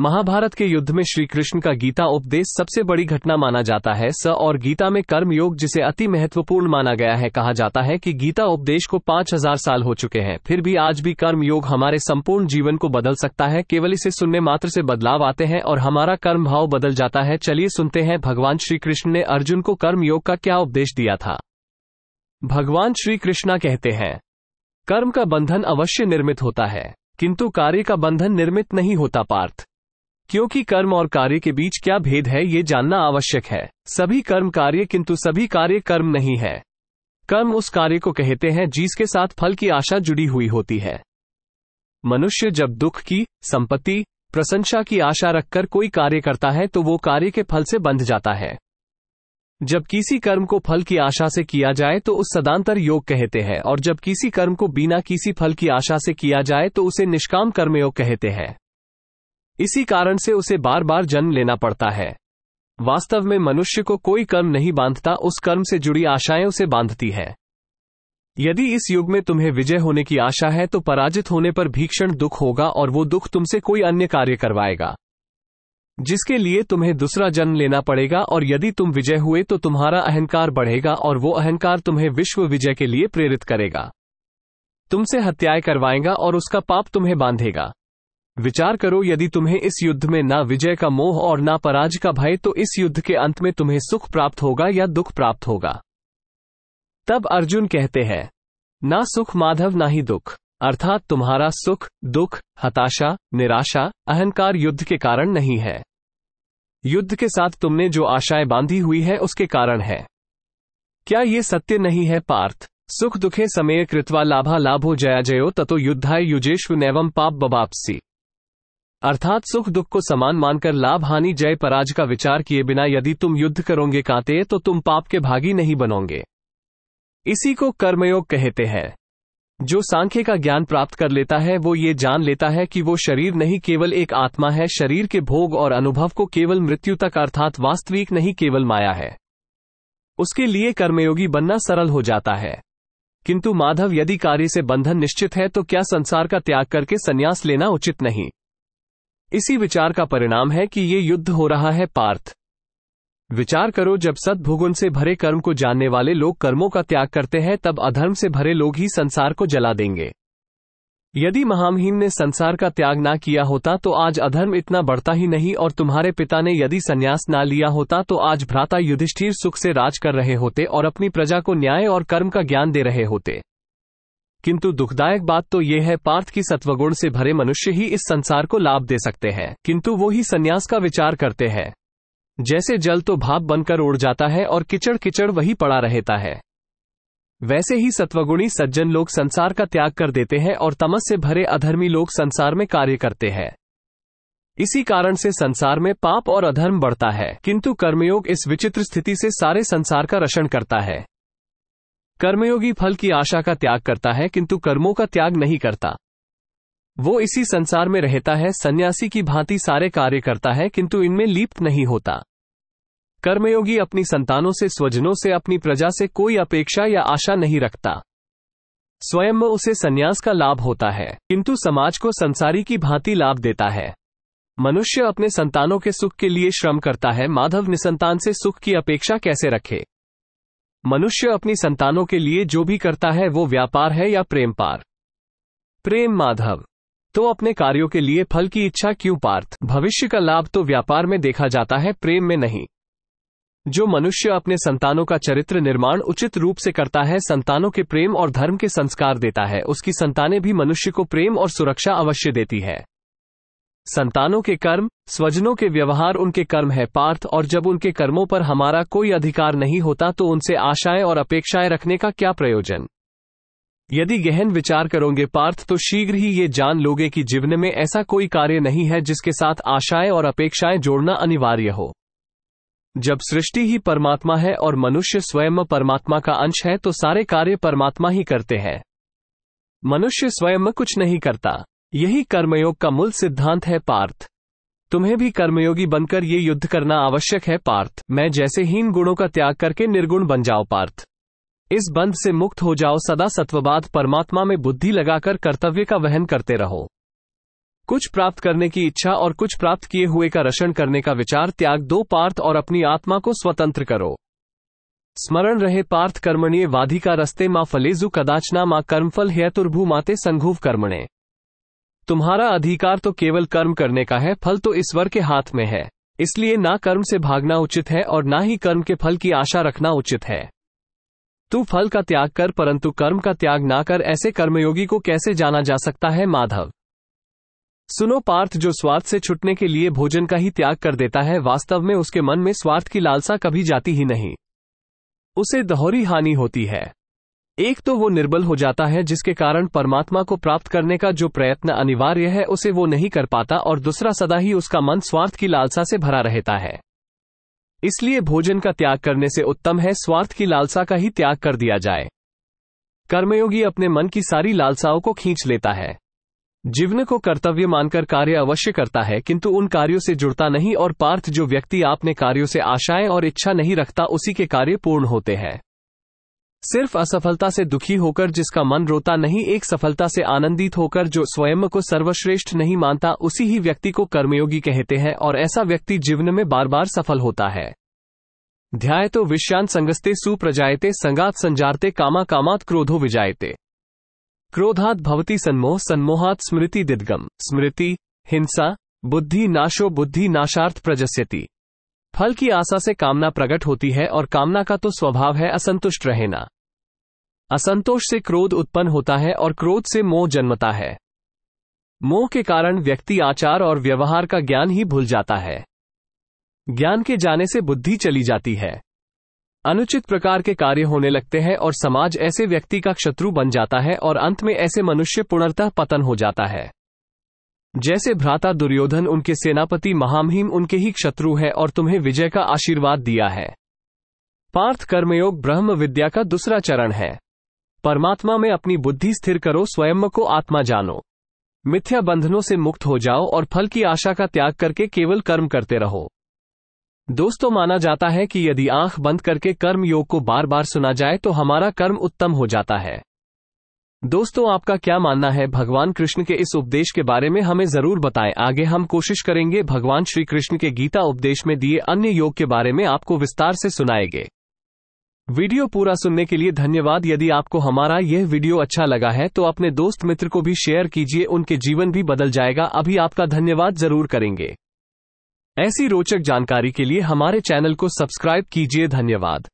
महाभारत के युद्ध में श्री कृष्ण का गीता उपदेश सबसे बड़ी घटना माना जाता है स और गीता में कर्म योग जिसे अति महत्वपूर्ण माना गया है कहा जाता है कि गीता उपदेश को 5000 साल हो चुके हैं फिर भी आज भी कर्म योग हमारे संपूर्ण जीवन को बदल सकता है केवल इसे सुनने मात्र से बदलाव आते हैं और हमारा कर्म भाव बदल जाता है चलिए सुनते हैं भगवान श्री कृष्ण ने अर्जुन को कर्म योग का क्या उपदेश दिया था भगवान श्री कृष्णा कहते हैं कर्म का बंधन अवश्य निर्मित होता है किंतु कार्य का बंधन निर्मित नहीं होता पार्थ क्योंकि कर्म और कार्य के बीच क्या भेद है ये जानना आवश्यक है सभी कर्म कार्य किंतु सभी कार्य कर्म नहीं है कर्म उस कार्य को कहते हैं जिसके साथ फल की आशा जुड़ी हुई होती है मनुष्य जब दुख की संपत्ति प्रशंसा की आशा रखकर कोई कार्य करता है तो वो कार्य के फल से बंध जाता है जब किसी कर्म को फल की आशा से किया जाए तो उस सदांतर योग कहते हैं और जब किसी कर्म को बिना किसी फल की आशा से किया जाए तो उसे निष्काम कर्मयोग कहते हैं इसी कारण से उसे बार बार जन्म लेना पड़ता है वास्तव में मनुष्य को कोई कर्म नहीं बांधता उस कर्म से जुड़ी आशाएं उसे बांधती है यदि इस युग में तुम्हें विजय होने की आशा है तो पराजित होने पर भीषण दुख होगा और वो दुख तुमसे कोई अन्य कार्य करवाएगा जिसके लिए तुम्हें दूसरा जन्म लेना पड़ेगा और यदि तुम विजय हुए तो तुम्हारा अहंकार बढ़ेगा और वो अहंकार तुम्हें विश्व विजय के लिए प्रेरित करेगा तुमसे हत्याएं करवाएगा और उसका पाप तुम्हें बांधेगा विचार करो यदि तुम्हें इस युद्ध में ना विजय का मोह और ना पराज का भय तो इस युद्ध के अंत में तुम्हें सुख प्राप्त होगा या दुख प्राप्त होगा तब अर्जुन कहते हैं ना सुख माधव ना ही दुख अर्थात तुम्हारा सुख दुख हताशा निराशा अहंकार युद्ध के कारण नहीं है युद्ध के साथ तुमने जो आशाएं बांधी हुई है उसके कारण है क्या ये सत्य नहीं है पार्थ सुख दुखे समय कृत्वा लाभा लाभो जया जयो ततो युद्धाय युजेश्व नैवम पाप बबापसी अर्थात सुख दुख को समान मानकर लाभ हानि जय पराज का विचार किए बिना यदि तुम युद्ध करोगे कांते तो तुम पाप के भागी नहीं बनोगे इसी को कर्मयोग कहते हैं जो सांख्य का ज्ञान प्राप्त कर लेता है वो ये जान लेता है कि वो शरीर नहीं केवल एक आत्मा है शरीर के भोग और अनुभव को केवल मृत्यु तक अर्थात वास्तविक नहीं केवल माया है उसके लिए कर्मयोगी बनना सरल हो जाता है किंतु माधव यदि कार्य से बंधन निश्चित है तो क्या संसार का त्याग करके संन्यास लेना उचित नहीं इसी विचार का परिणाम है कि ये युद्ध हो रहा है पार्थ विचार करो जब सद्भुगुण से भरे कर्म को जानने वाले लोग कर्मों का त्याग करते हैं तब अधर्म से भरे लोग ही संसार को जला देंगे यदि महामहिम ने संसार का त्याग ना किया होता तो आज अधर्म इतना बढ़ता ही नहीं और तुम्हारे पिता ने यदि संन्यास ना लिया होता तो आज भ्राता युधिष्ठिर सुख से राज कर रहे होते और अपनी प्रजा को न्याय और कर्म का ज्ञान दे रहे होते किंतु दुखदायक बात तो ये है पार्थ की सत्वगुण से भरे मनुष्य ही इस संसार को लाभ दे सकते हैं किंतु वो ही संन्यास का विचार करते हैं जैसे जल तो भाप बनकर उड़ जाता है और किचड़ किचड़ वही पड़ा रहता है वैसे ही सत्वगुणी सज्जन लोग संसार का त्याग कर देते हैं और तमस से भरे अधर्मी लोग संसार में कार्य करते हैं इसी कारण से संसार में पाप और अधर्म बढ़ता है किंतु कर्मयोग इस विचित्र स्थिति से सारे संसार का रक्षण करता है कर्मयोगी फल की आशा का त्याग करता है किंतु कर्मों का त्याग नहीं करता वो इसी संसार में रहता है सन्यासी की भांति सारे कार्य करता है किंतु इनमें लिप्त नहीं होता कर्मयोगी अपनी संतानों से स्वजनों से अपनी प्रजा से कोई अपेक्षा या आशा नहीं रखता स्वयं उसे संन्यास का लाभ होता है किंतु समाज को संसारी की भांति लाभ देता है मनुष्य अपने संतानों के सुख के लिए श्रम करता है माधव निसंतान से सुख की अपेक्षा कैसे रखे मनुष्य अपनी संतानों के लिए जो भी करता है वो व्यापार है या प्रेम पार प्रेम माधव तो अपने कार्यों के लिए फल की इच्छा क्यों पार्थ भविष्य का लाभ तो व्यापार में देखा जाता है प्रेम में नहीं जो मनुष्य अपने संतानों का चरित्र निर्माण उचित रूप से करता है संतानों के प्रेम और धर्म के संस्कार देता है उसकी संतानें भी मनुष्य को प्रेम और सुरक्षा अवश्य देती है संतानों के कर्म स्वजनों के व्यवहार उनके कर्म है पार्थ और जब उनके कर्मों पर हमारा कोई अधिकार नहीं होता तो उनसे आशाएं और अपेक्षाएं रखने का क्या प्रयोजन यदि गहन विचार करोगे पार्थ तो शीघ्र ही ये जान लोगे कि जीवन में ऐसा कोई कार्य नहीं है जिसके साथ आशाएं और अपेक्षाएं जोड़ना अनिवार्य हो जब सृष्टि ही परमात्मा है और मनुष्य स्वयं परमात्मा का अंश है तो सारे कार्य परमात्मा ही करते हैं मनुष्य स्वयं कुछ नहीं करता यही कर्मयोग का मूल सिद्धांत है पार्थ तुम्हें भी कर्मयोगी बनकर ये युद्ध करना आवश्यक है पार्थ मैं जैसे हीन गुणों का त्याग करके निर्गुण बन जाओ पार्थ इस बंध से मुक्त हो जाओ सदा सत्ववाद परमात्मा में बुद्धि लगाकर कर्तव्य का वहन करते रहो कुछ प्राप्त करने की इच्छा और कुछ प्राप्त किए हुए का रक्षण करने का विचार त्याग दो पार्थ और अपनी आत्मा को स्वतंत्र करो स्मरण रहे पार्थ कर्मणीय वाधि का रस्ते माँ फलेजु कदाचना माँ कर्मफल हेतुर्भु माते संघुव कर्मणे तुम्हारा अधिकार तो केवल कर्म करने का है फल तो ईश्वर के हाथ में है इसलिए ना कर्म से भागना उचित है और ना ही कर्म के फल की आशा रखना उचित है तू फल का त्याग कर परंतु कर्म का त्याग ना कर ऐसे कर्मयोगी को कैसे जाना जा सकता है माधव सुनो पार्थ जो स्वार्थ से छुटने के लिए भोजन का ही त्याग कर देता है वास्तव में उसके मन में स्वार्थ की लालसा कभी जाती ही नहीं उसे दोहरी हानि होती है एक तो वो निर्बल हो जाता है जिसके कारण परमात्मा को प्राप्त करने का जो प्रयत्न अनिवार्य है उसे वो नहीं कर पाता और दूसरा सदा ही उसका मन स्वार्थ की लालसा से भरा रहता है इसलिए भोजन का त्याग करने से उत्तम है स्वार्थ की लालसा का ही त्याग कर दिया जाए कर्मयोगी अपने मन की सारी लालसाओं को खींच लेता है जीवन को कर्तव्य मानकर कार्य अवश्य करता है किंतु उन कार्यों से जुड़ता नहीं और पार्थ जो व्यक्ति आपने कार्यों से आशाएं और इच्छा नहीं रखता उसी के कार्य पूर्ण होते हैं सिर्फ असफलता से दुखी होकर जिसका मन रोता नहीं एक सफलता से आनंदित होकर जो स्वयं को सर्वश्रेष्ठ नहीं मानता उसी ही व्यक्ति को कर्मयोगी कहते हैं और ऐसा व्यक्ति जीवन में बार बार सफल होता है ध्याय तो विश्वांत संगस्ते सुप्रजायते संगात संजारते कामा कामात क्रोधो विजायते क्रोधात भवती सन्मोह सन्मोहात स्मृति दिदगम स्मृति हिंसा बुद्धि नाशो बुद्धि नाशार्थ प्रजस्यति फल की आशा से कामना प्रकट होती है और कामना का तो स्वभाव है असंतुष्ट रहना असंतोष से क्रोध उत्पन्न होता है और क्रोध से मोह जन्मता है मोह के कारण व्यक्ति आचार और व्यवहार का ज्ञान ही भूल जाता है ज्ञान के जाने से बुद्धि चली जाती है अनुचित प्रकार के कार्य होने लगते हैं और समाज ऐसे व्यक्ति का शत्रु बन जाता है और अंत में ऐसे मनुष्य पुनर्तः पतन हो जाता है जैसे भ्राता दुर्योधन उनके सेनापति महामहिम उनके ही शत्रु है और तुम्हें विजय का आशीर्वाद दिया है पार्थ कर्मयोग ब्रह्म विद्या का दूसरा चरण है परमात्मा में अपनी बुद्धि स्थिर करो स्वयं को आत्मा जानो मिथ्या बंधनों से मुक्त हो जाओ और फल की आशा का त्याग करके केवल कर्म करते रहो दोस्तों माना जाता है कि यदि आंख बंद करके कर्म योग को बार बार सुना जाए तो हमारा कर्म उत्तम हो जाता है दोस्तों आपका क्या मानना है भगवान कृष्ण के इस उपदेश के बारे में हमें जरूर बताएं आगे हम कोशिश करेंगे भगवान श्री कृष्ण के गीता उपदेश में दिए अन्य योग के बारे में आपको विस्तार से सुनाएंगे वीडियो पूरा सुनने के लिए धन्यवाद यदि आपको हमारा यह वीडियो अच्छा लगा है तो अपने दोस्त मित्र को भी शेयर कीजिए उनके जीवन भी बदल जाएगा अभी आपका धन्यवाद जरूर करेंगे ऐसी रोचक जानकारी के लिए हमारे चैनल को सब्सक्राइब कीजिए धन्यवाद